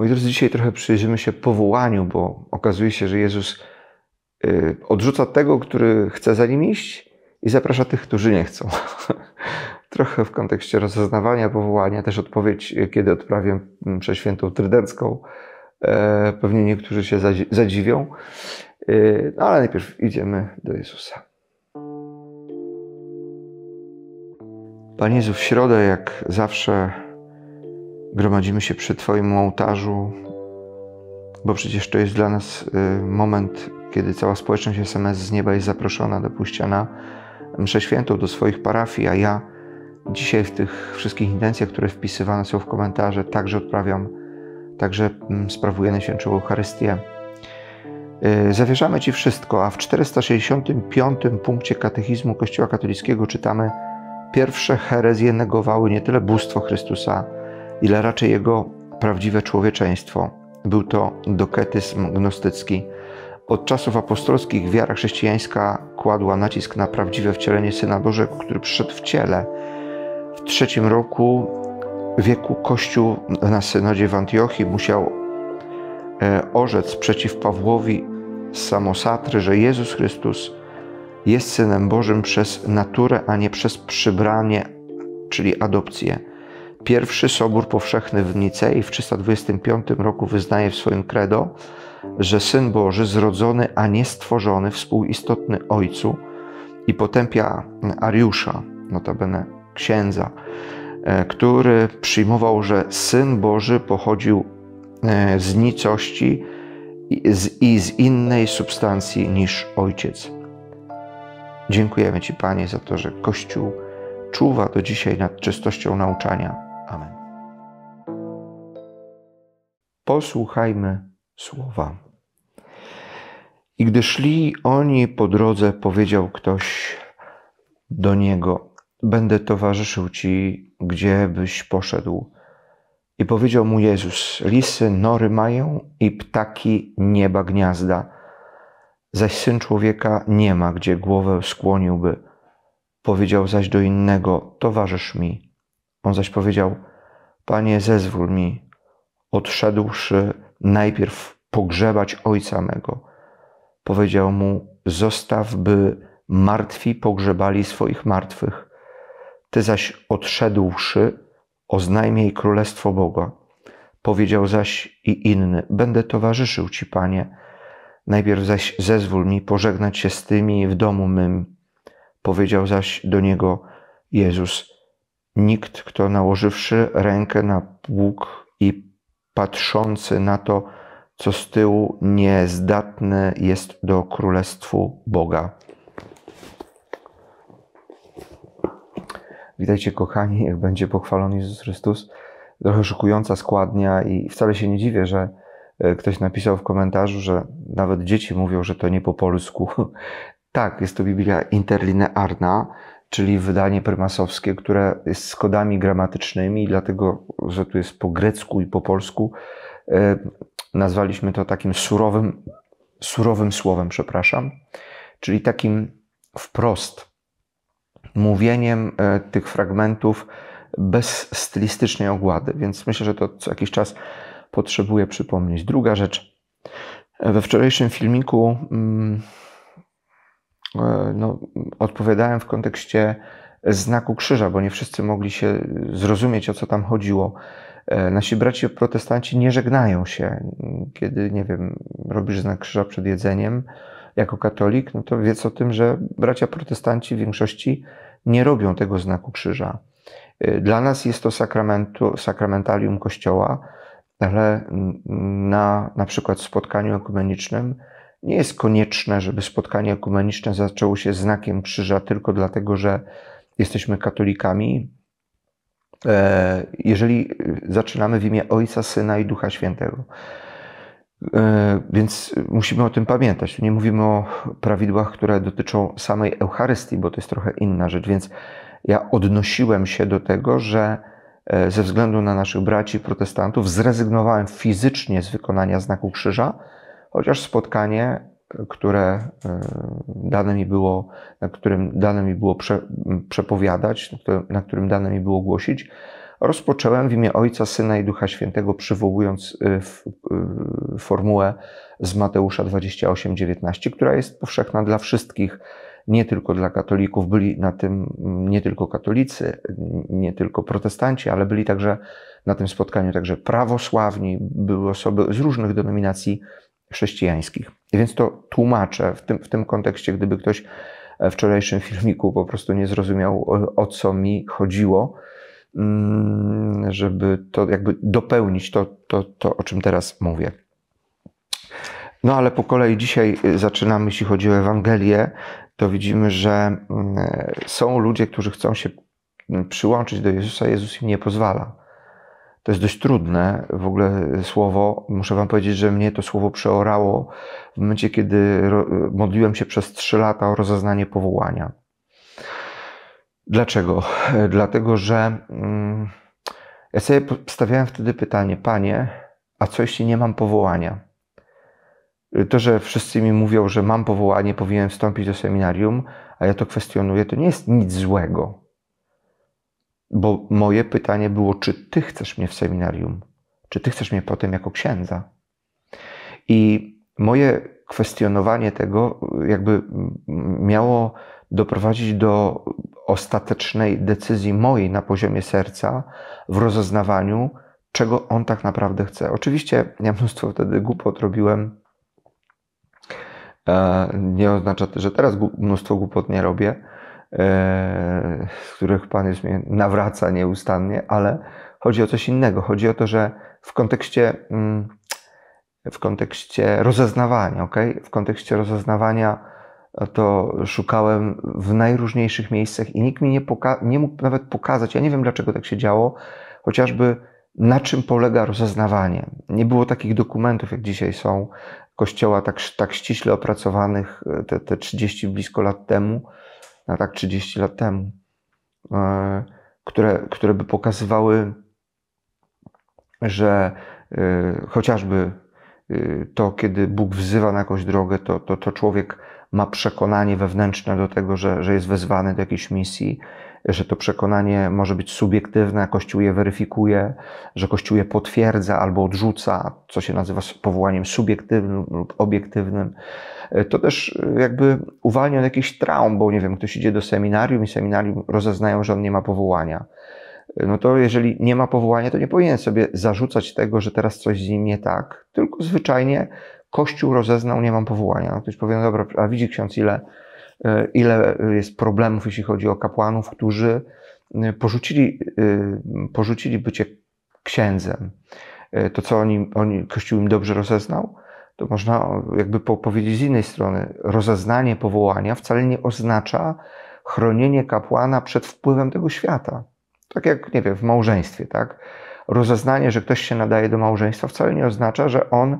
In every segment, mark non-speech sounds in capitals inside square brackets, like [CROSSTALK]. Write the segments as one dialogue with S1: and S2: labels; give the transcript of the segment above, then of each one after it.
S1: Moi drodzy, dzisiaj trochę przyjrzymy się powołaniu, bo okazuje się, że Jezus y, odrzuca tego, który chce za nim iść i zaprasza tych, którzy nie chcą. [LAUGHS] trochę w kontekście rozpoznawania powołania, też odpowiedź, y, kiedy odprawię mm, przeświętą trydencką, e, pewnie niektórzy się zadziwią. Y, no ale najpierw idziemy do Jezusa. Panie Jezu, w środę, jak zawsze gromadzimy się przy Twoim ołtarzu, bo przecież to jest dla nas y, moment, kiedy cała społeczność SMS z nieba jest zaproszona do pójścia na mszę świętą do swoich parafii, a ja dzisiaj w tych wszystkich intencjach, które wpisywane są w komentarze, także odprawiam, także mm, sprawuję Najświętszą Eucharystię. Y, zawierzamy Ci wszystko, a w 465 punkcie Katechizmu Kościoła Katolickiego czytamy pierwsze herezje negowały nie tyle bóstwo Chrystusa, ile raczej jego prawdziwe człowieczeństwo. Był to doketyzm gnostycki. Od czasów apostolskich wiara chrześcijańska kładła nacisk na prawdziwe wcielenie Syna Bożego, który przyszedł w ciele. W trzecim roku wieku Kościół na synodzie w Antiochii musiał e, orzec przeciw Pawłowi z samosatry, że Jezus Chrystus jest Synem Bożym przez naturę, a nie przez przybranie, czyli adopcję. Pierwszy Sobór Powszechny w Nicei w 325 roku wyznaje w swoim credo, że Syn Boży zrodzony, a nie stworzony, współistotny Ojcu i potępia Ariusza, notabene księdza, e, który przyjmował, że Syn Boży pochodził e, z nicości i z innej substancji niż Ojciec. Dziękujemy Ci, Panie, za to, że Kościół czuwa do dzisiaj nad czystością nauczania Posłuchajmy słowa. I gdy szli oni po drodze, powiedział ktoś do niego: Będę towarzyszył ci, gdzie byś poszedł. I powiedział mu Jezus: Lisy nory mają i ptaki nieba gniazda, zaś syn człowieka nie ma, gdzie głowę skłoniłby. Powiedział zaś do innego: Towarzysz mi. On zaś powiedział: Panie, zezwól mi, odszedłszy najpierw pogrzebać ojca mego, powiedział mu: Zostaw, by martwi pogrzebali swoich martwych. Ty zaś odszedłszy, oznajmij królestwo Boga. Powiedział zaś i inny: Będę towarzyszył ci, panie. Najpierw zaś zezwól mi pożegnać się z tymi w domu mym. Powiedział zaś do niego Jezus: Nikt, kto nałożywszy rękę na pług i patrzący na to, co z tyłu, niezdatne jest do królestwu Boga. Witajcie, kochani, jak będzie pochwalony Jezus Chrystus. Trochę szokująca składnia, i wcale się nie dziwię, że e, ktoś napisał w komentarzu, że nawet dzieci mówią, że to nie po polsku. [LAUGHS] Tak, jest to Biblia interlinearna, czyli wydanie prymasowskie, które jest z kodami gramatycznymi, dlatego, że tu jest po grecku i po polsku, e, nazwaliśmy to takim surowym, surowym słowem, przepraszam, czyli takim wprost mówieniem e, tych fragmentów bez stylistycznej ogłady, więc myślę, że to co jakiś czas potrzebuję przypomnieć. Druga rzecz. E, we wczorajszym filmiku mm, no, odpowiadałem w kontekście znaku krzyża, bo nie wszyscy mogli się zrozumieć, o co tam chodziło. E, nasi bracia protestanci nie żegnają się, kiedy, nie wiem, robisz znak krzyża przed jedzeniem jako katolik, no to wiedz o tym, że bracia protestanci w większości nie robią tego znaku krzyża. E, dla nas jest to sakramentu, sakramentalium Kościoła, ale na na przykład spotkaniu ekumenicznym nie jest konieczne, żeby spotkanie ekumeniczne zaczęło się znakiem krzyża tylko dlatego, że jesteśmy katolikami. E, jeżeli zaczynamy w imię Ojca, Syna i Ducha Świętego. E, więc musimy o tym pamiętać. Nie mówimy o prawidłach, które dotyczą samej Eucharystii, bo to jest trochę inna rzecz. Więc ja odnosiłem się do tego, że e, ze względu na naszych braci protestantów zrezygnowałem fizycznie z wykonania znaku krzyża, chociaż spotkanie, które y, dane mi było, na którym dane mi było prze, przepowiadać, na którym dane mi było głosić, rozpocząłem w imię Ojca, Syna i Ducha Świętego, przywołując y, y, formułę z Mateusza 28:19, która jest powszechna dla wszystkich, nie tylko dla katolików. Byli na tym mm, nie tylko katolicy, nie tylko protestanci, ale byli także na tym spotkaniu także prawosławni, były osoby z różnych denominacji chrześcijańskich. Więc to tłumaczę w tym, w tym kontekście, gdyby ktoś w wczorajszym filmiku po prostu nie zrozumiał, o, o co mi chodziło, mm, żeby to jakby dopełnić to, to, to, o czym teraz mówię. No ale po kolei dzisiaj y, zaczynamy, jeśli chodzi o Ewangelię, to widzimy, że mm, są ludzie, którzy chcą się mm, przyłączyć do Jezusa, Jezus im nie pozwala. To jest dość trudne w ogóle e, słowo. Muszę Wam powiedzieć, że mnie to słowo przeorało w momencie, kiedy e, modliłem się przez trzy lata o rozeznanie powołania. Dlaczego? E, dlatego, że mm, ja sobie stawiałem wtedy pytanie, Panie, a co jeśli nie mam powołania? To, że wszyscy mi mówią, że mam powołanie, powinienem wstąpić do seminarium, a ja to kwestionuję, to nie jest nic złego. Bo moje pytanie było, czy ty chcesz mnie w seminarium? Czy ty chcesz mnie potem jako księdza? I moje kwestionowanie tego jakby mm, miało doprowadzić do ostatecznej decyzji mojej na poziomie serca w rozeznawaniu, czego on tak naprawdę chce. Oczywiście ja mnóstwo wtedy głupot robiłem. E, nie oznacza, to, że teraz mnóstwo głupot nie robię, E, z których Pan jest mnie nawraca nieustannie, ale chodzi o coś innego. Chodzi o to, że w kontekście, mm, w kontekście rozeznawania, ok? w kontekście rozeznawania to szukałem w najróżniejszych miejscach i nikt mi nie, poka- nie mógł nawet pokazać. Ja nie wiem, dlaczego tak się działo, chociażby na czym polega rozeznawanie. Nie było takich dokumentów, jak dzisiaj są, kościoła tak, tak ściśle opracowanych e, te, te 30 blisko lat temu na tak 30 lat temu, e, które, które by pokazywały, że e, chociażby e, to, kiedy Bóg wzywa na jakąś drogę, to, to, to człowiek ma przekonanie wewnętrzne do tego, że, że jest wezwany do jakiejś misji że to przekonanie może być subiektywne, Kościół je weryfikuje, że Kościół je potwierdza albo odrzuca, co się nazywa powołaniem subiektywnym lub obiektywnym. E, to też e, jakby uwalnia od jakichś traum, bo nie wiem, ktoś idzie do seminarium i seminarium rozeznają, że on nie ma powołania. E, no to jeżeli nie ma powołania, to nie powinien sobie zarzucać tego, że teraz coś z nim nie tak, tylko zwyczajnie Kościół rozeznał, nie mam powołania. No ktoś powie, no dobra, a widzi ksiądz ile E, ile jest problemów, jeśli chodzi o kapłanów, którzy e, porzucili, e, porzucili bycie księdzem. To, co oni, oni, Kościół im dobrze rozeznał, to można jakby powiedzieć z innej strony, rozeznanie powołania wcale nie oznacza chronienie kapłana przed wpływem tego świata. Tak jak, nie wiem, w małżeństwie, tak? Rozeznanie, że ktoś się nadaje do małżeństwa wcale nie oznacza, że on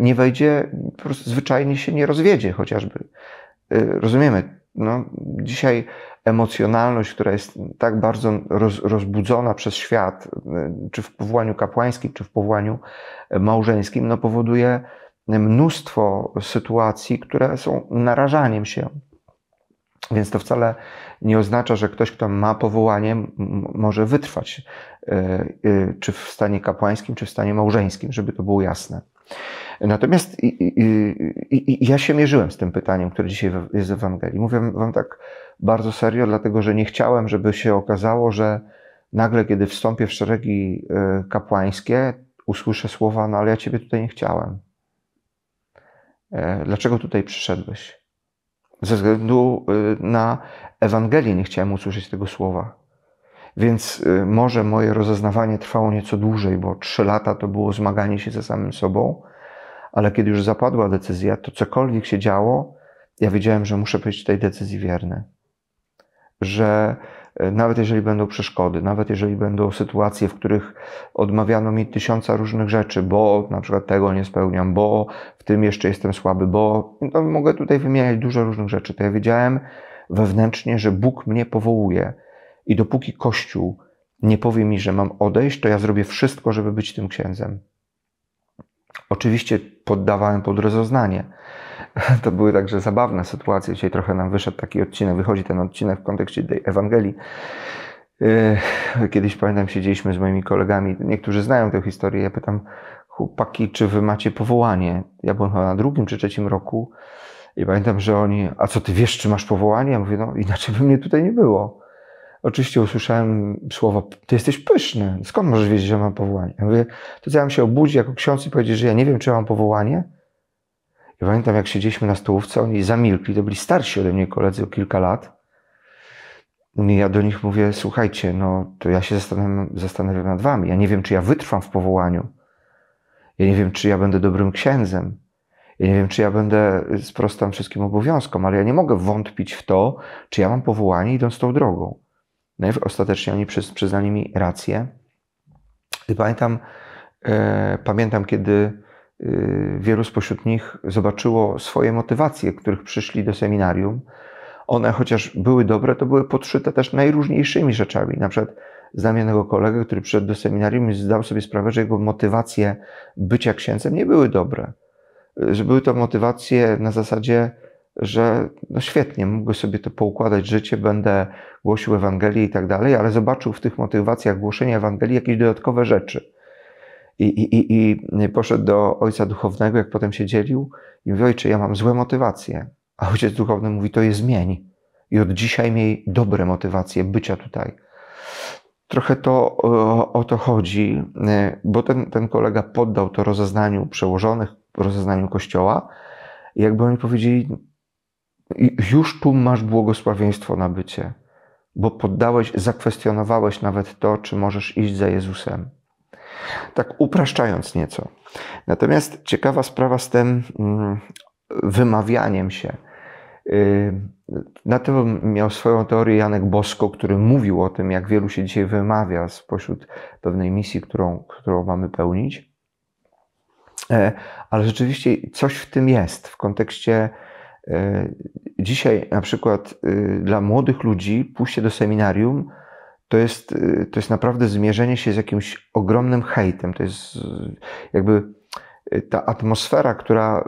S1: nie wejdzie, po prostu zwyczajnie się nie rozwiedzie chociażby. Y, rozumiemy, no, dzisiaj emocjonalność, która jest tak bardzo roz, rozbudzona przez świat, y, czy w powołaniu kapłańskim, czy w powołaniu y, małżeńskim, no, powoduje mnóstwo sytuacji, które są narażaniem się. Więc to wcale nie oznacza, że ktoś, kto ma powołanie, może wytrwać, czy w stanie kapłańskim, czy w stanie małżeńskim, żeby to było jasne. Natomiast i, i, i, ja się mierzyłem z tym pytaniem, które dzisiaj jest w Ewangelii. Mówię wam tak bardzo serio, dlatego że nie chciałem, żeby się okazało, że nagle, kiedy wstąpię w szeregi e, kapłańskie, usłyszę słowa: No, ale ja ciebie tutaj nie chciałem. E, dlaczego tutaj przyszedłeś? Ze względu e, na Ewangelię nie chciałem usłyszeć tego słowa. Więc może moje rozeznawanie trwało nieco dłużej, bo trzy lata to było zmaganie się ze samym sobą ale kiedy już zapadła decyzja, to cokolwiek się działo, ja wiedziałem, że muszę być tej decyzji wierny. Że e, nawet jeżeli będą przeszkody, nawet jeżeli będą sytuacje, w których odmawiano mi tysiąca różnych rzeczy, bo na przykład tego nie spełniam, bo w tym jeszcze jestem słaby, bo no, mogę tutaj wymieniać dużo różnych rzeczy, to ja wiedziałem wewnętrznie, że Bóg mnie powołuje i dopóki Kościół nie powie mi, że mam odejść, to ja zrobię wszystko, żeby być tym księdzem. Oczywiście poddawałem pod rozoznanie. [LAUGHS] To były także zabawne sytuacje. Dzisiaj trochę nam wyszedł taki odcinek, wychodzi ten odcinek w kontekście tej Ewangelii. Yy, kiedyś pamiętam, siedzieliśmy z moimi kolegami. Niektórzy znają tę historię. Ja pytam, chłopaki, czy wy macie powołanie? Ja byłem chyba na drugim czy trzecim roku i pamiętam, że oni, a co ty wiesz, czy masz powołanie? Ja mówię, no inaczej by mnie tutaj nie było. Oczywiście usłyszałem słowo. ty jesteś pyszny, skąd możesz wiedzieć, że mam powołanie? Ja mówię, to co ja się obudzi jako ksiądz i powiedzieć, że ja nie wiem, czy mam powołanie? I pamiętam, jak siedzieliśmy na stołówce, oni zamilkli, to byli starsi ode mnie koledzy o kilka lat. I ja do nich mówię, słuchajcie, no to ja się zastanawiam, zastanawiam nad wami. Ja nie wiem, czy ja wytrwam w powołaniu. Ja nie wiem, czy ja będę dobrym księdzem. Ja nie wiem, czy ja będę y, sprostam wszystkim obowiązkom, ale ja nie mogę wątpić w to, czy ja mam powołanie idąc tą drogą. Najpierw ostatecznie oni przy, przyznali mi rację. I pamiętam, e, pamiętam kiedy e, wielu spośród nich zobaczyło swoje motywacje, których przyszli do seminarium. One chociaż były dobre, to były podszyte też najróżniejszymi rzeczami. Na przykład znam jednego kolegę, który przyszedł do seminarium i zdał sobie sprawę, że jego motywacje bycia księcem nie były dobre. E, że były to motywacje na zasadzie że no świetnie, mogę sobie to poukładać życie, będę głosił Ewangelię i tak dalej, ale zobaczył w tych motywacjach głoszenia Ewangelii jakieś dodatkowe rzeczy. I, i, i, I poszedł do ojca duchownego, jak potem się dzielił, i mówi: Ojcze, ja mam złe motywacje. A ojciec duchowny mówi: To je zmień. I od dzisiaj miej dobre motywacje bycia tutaj. Trochę to o, o to chodzi, bo ten, ten kolega poddał to rozeznaniu przełożonych, rozeznaniu kościoła. I jakby oni powiedzieli: już tu masz błogosławieństwo na bycie, bo poddałeś, zakwestionowałeś nawet to, czy możesz iść za Jezusem. Tak upraszczając nieco. Natomiast ciekawa sprawa z tym mm, wymawianiem się. Y, na tym miał swoją teorię Janek Bosko, który mówił o tym, jak wielu się dzisiaj wymawia spośród pewnej misji, którą, którą mamy pełnić. E, ale rzeczywiście coś w tym jest w kontekście E, dzisiaj na przykład y, dla młodych ludzi pójście do seminarium to jest, y, to jest naprawdę zmierzenie się z jakimś ogromnym hejtem. To jest y, jakby ta atmosfera, która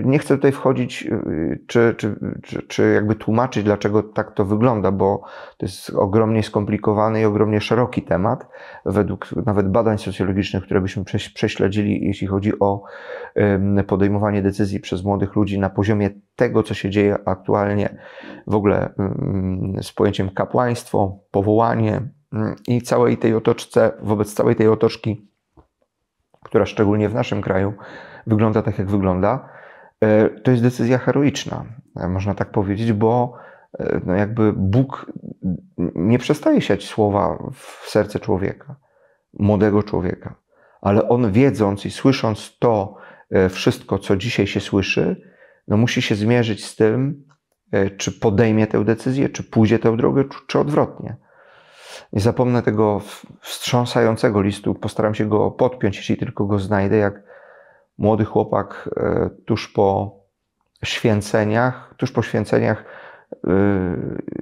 S1: y, nie chcę tutaj wchodzić, y, czy, czy, czy, czy, jakby tłumaczyć, dlaczego tak to wygląda, bo to jest ogromnie skomplikowany i ogromnie szeroki temat, według nawet badań socjologicznych, które byśmy prześledzili, jeśli chodzi o podejmowanie decyzji przez młodych ludzi na poziomie tego, co się dzieje aktualnie w ogóle z pojęciem kapłaństwo, powołanie i całej tej otoczce, wobec całej tej otoczki która szczególnie w naszym kraju wygląda tak, jak wygląda, e, to jest decyzja heroiczna, e, można tak powiedzieć, bo e, no jakby Bóg nie przestaje siać słowa w serce człowieka, młodego człowieka, ale on wiedząc i słysząc to wszystko, co dzisiaj się słyszy, no musi się zmierzyć z tym, czy podejmie tę decyzję, czy pójdzie tę drogę, czy odwrotnie. Nie zapomnę tego wstrząsającego listu, postaram się go podpiąć, jeśli tylko go znajdę, jak młody chłopak e, tuż po święceniach, tuż po święceniach e,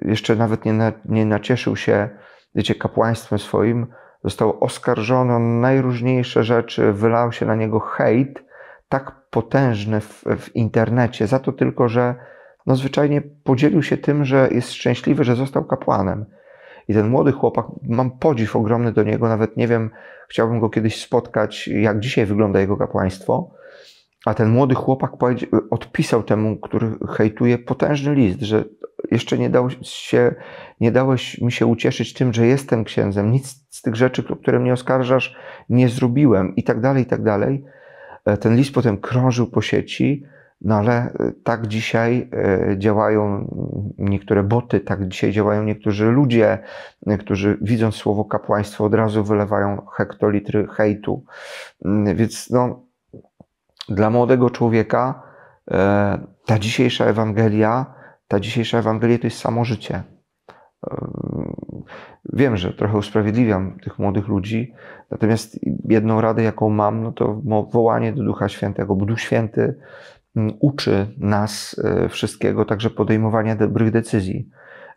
S1: jeszcze nawet nie, na, nie nacieszył się, wiecie, kapłaństwem swoim, został oskarżony o najróżniejsze rzeczy, wylał się na niego hejt, tak potężny w, w internecie, za to tylko, że no zwyczajnie podzielił się tym, że jest szczęśliwy, że został kapłanem. I ten młody chłopak, mam podziw ogromny do niego, nawet nie wiem, chciałbym go kiedyś spotkać, jak dzisiaj wygląda jego kapłaństwo. A ten młody chłopak odpisał temu, który hejtuje, potężny list, że jeszcze nie, dało się, nie dałeś mi się ucieszyć tym, że jestem księdzem. Nic z tych rzeczy, które mnie oskarżasz, nie zrobiłem i tak dalej, i tak dalej. E, ten list potem krążył po sieci no ale y, tak dzisiaj y, działają niektóre boty, tak dzisiaj działają niektórzy ludzie, y, którzy widząc słowo kapłaństwo od razu wylewają hektolitry hejtu. Mm, więc no, dla młodego człowieka ta dzisiejsza Ewangelia, ta dzisiejsza Ewangelia to jest samo życie. Wiem, że trochę usprawiedliwiam tych młodych ludzi, natomiast jedną radę, jaką mam, no to wołanie do Ducha Świętego, bo Duch Święty uczy nas e, wszystkiego, także podejmowania dobrych decyzji,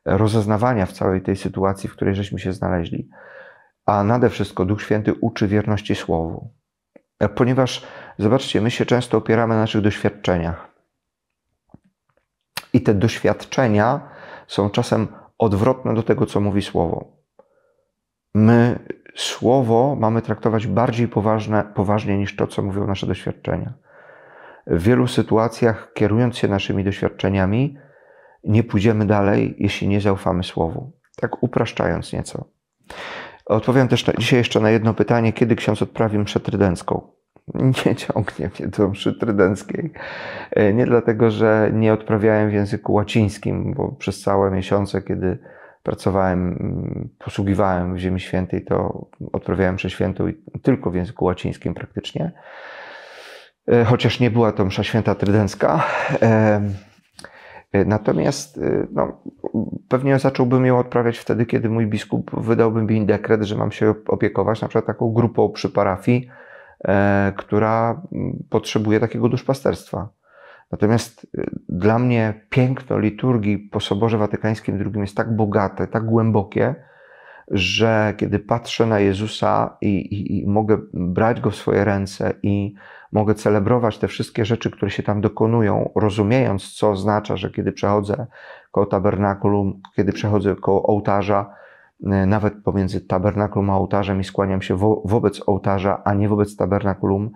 S1: rozeznawania w całej tej sytuacji, w której żeśmy się znaleźli. A nade wszystko Duch Święty uczy wierności Słowu. E, ponieważ, zobaczcie, my się często opieramy na naszych doświadczeniach. I te doświadczenia są czasem odwrotne do tego, co mówi Słowo. My Słowo mamy traktować bardziej poważne, poważnie niż to, co mówią nasze doświadczenia w wielu sytuacjach, kierując się naszymi doświadczeniami, nie pójdziemy dalej, jeśli nie zaufamy Słowu. Tak upraszczając nieco. Odpowiem też na, dzisiaj jeszcze na jedno pytanie, kiedy ksiądz odprawi mszę trydencką. Nie ciągnie mnie do mszy trydenckiej. Nie dlatego, że nie odprawiałem w języku łacińskim, bo przez całe miesiące, kiedy pracowałem, posługiwałem w Ziemi Świętej, to odprawiałem mszę świętą tylko w języku łacińskim praktycznie. E, chociaż nie była to msza święta trydencka. E, e, natomiast no, pewnie zacząłbym ją odprawiać wtedy, kiedy mój biskup wydałby mi dekret, że mam się opiekować na przykład taką grupą przy parafii, która mm, potrzebuje takiego duszpasterstwa. Natomiast dla mnie piękno liturgii po Soborze Watykańskim II jest tak bogate, tak głębokie, że kiedy patrzę na Jezusa i, i, i, mogę brać go w swoje ręce i mogę celebrować te wszystkie rzeczy, które się tam dokonują, rozumiejąc, co oznacza, że kiedy przechodzę koło tabernakulum, kiedy przechodzę koło ołtarza, e, nawet pomiędzy tabernakulum a ołtarzem i skłaniam się wo wobec ołtarza, a nie wobec tabernakulum,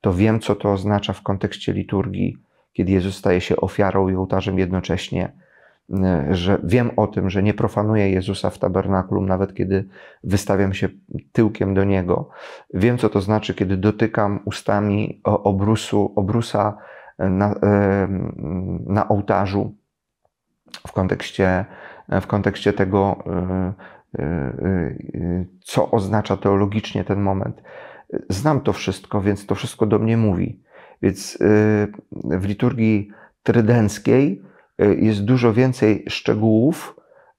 S1: to wiem, co to oznacza w kontekście liturgii, kiedy Jezus staje się ofiarą i ołtarzem jednocześnie E, że wiem o tym, że nie profanuję Jezusa w tabernakulum, nawet kiedy wystawiam się tyłkiem do Niego. Wiem, co to znaczy, kiedy dotykam ustami obrusu, obrusa na, e, na ołtarzu w kontekście, e, w kontekście tego, co oznacza teologicznie ten moment. Znam to wszystko, więc to wszystko do mnie mówi. Więc w liturgii trydenckiej E, jest dużo więcej szczegółów,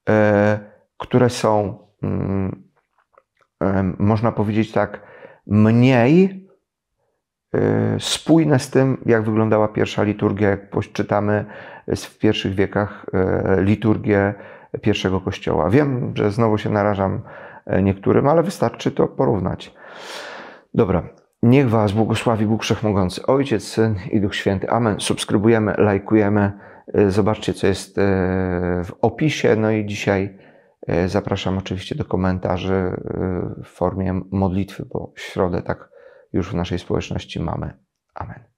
S1: e, które są, mm, e, można powiedzieć tak, mniej spójne z tym, jak wyglądała pierwsza liturgia, jak czytamy w pierwszych wiekach liturgię pierwszego kościoła. Wiem, że znowu się narażam niektórym, ale wystarczy to porównać. Dobra. Niech Was błogosławi Bóg Wszechmogący, Ojciec, Syn i Duch Święty. Amen. Subskrybujemy, lajkujemy. E, zobaczcie, co jest e, w opisie. No i dzisiaj e, zapraszam oczywiście do komentarzy w formie modlitwy, bo środę tak już w naszej społeczności mamy. Amen.